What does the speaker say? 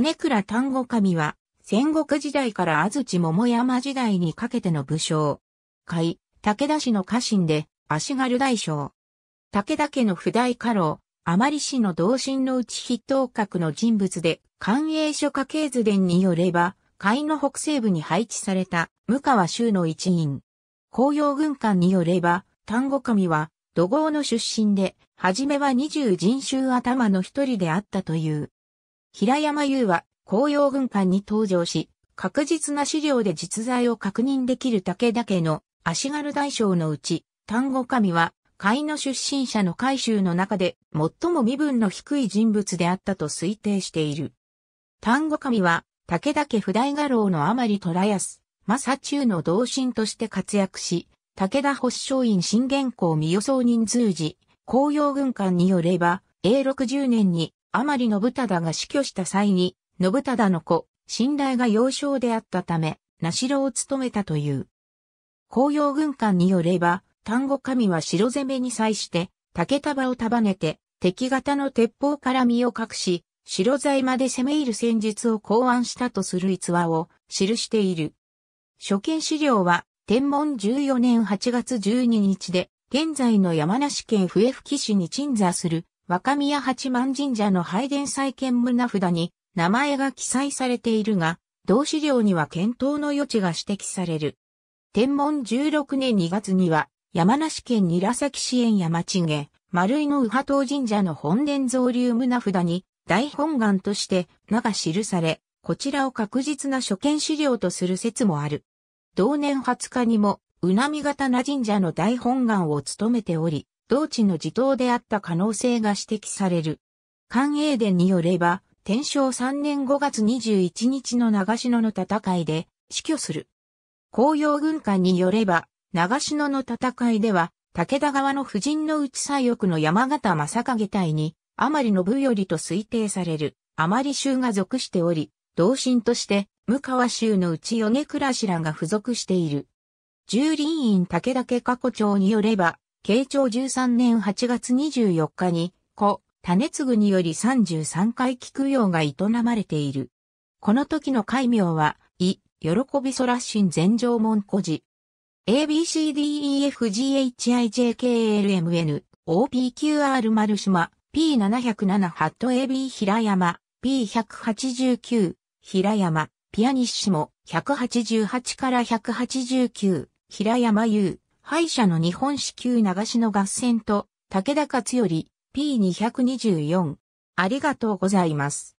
米倉丹後神は、戦国時代から安土桃山時代にかけての武将。海、武田氏の家臣で、足軽大将。武田家の不代家老、甘利氏の同心のうち筆頭格の人物で、官営書家系図伝によれば、海の北西部に配置された、武川州の一員。紅葉軍艦によれば、丹後神は、土豪の出身で、はじめは二十人衆頭の一人であったという。平山優は紅葉軍艦に登場し、確実な資料で実在を確認できる武田家の足軽大将のうち、丹後神は、斐の出身者の回収の中で最も身分の低い人物であったと推定している。丹後神は、武田家不代画廊のまり虎安、正中の同心として活躍し、武田保証院新元公未予想人通じ、紅葉軍艦によれば、永禄10年に甘利信忠が死去した際に、信忠の子、信頼が幼少であったため、名城を務めたという。紅葉軍艦によれば、丹後神は城攻めに際して、竹束を束ねて、敵方の鉄砲から身を隠し、城材まで攻め入る戦術を考案したとする逸話を記している。初見資料は、天文14年8月12日で、現在の山梨県笛吹市に鎮座する若宮八幡神社の拝殿再建胸札に名前が記載されているが、同資料には検討の余地が指摘される。天文16年2月には、山梨県韮崎市園山地毛、丸井の右派島神社の本殿造立胸札に、大本願として名が記され、こちらを確実な所見資料とする説もある。同年20日にも、うなみ型な神社の大本願を務めており、同地の地頭であった可能性が指摘される。関英伝によれば、天正3年5月21日の長篠の戦いで死去する。紅葉軍艦によれば、長篠の戦いでは、武田側の婦人の内左翼の山形正景隊に、あまりよりと推定される、あまり衆が属しており、同心として、向川衆の内米倉氏らが付属している。従林院武田家過去長によれば、慶長13年8月24日に、故、種継により33回菊うが営まれている。この時の戒名は、い、喜びそらしん全城門古寺。ABCDEFGHIJKLMN、OPQR 丸島、P707 ハット AB 平山、P189 平山、ピアニッシモ188から189平山優。敗者の日本支給流しの合戦と、武田勝頼 P224。ありがとうございます。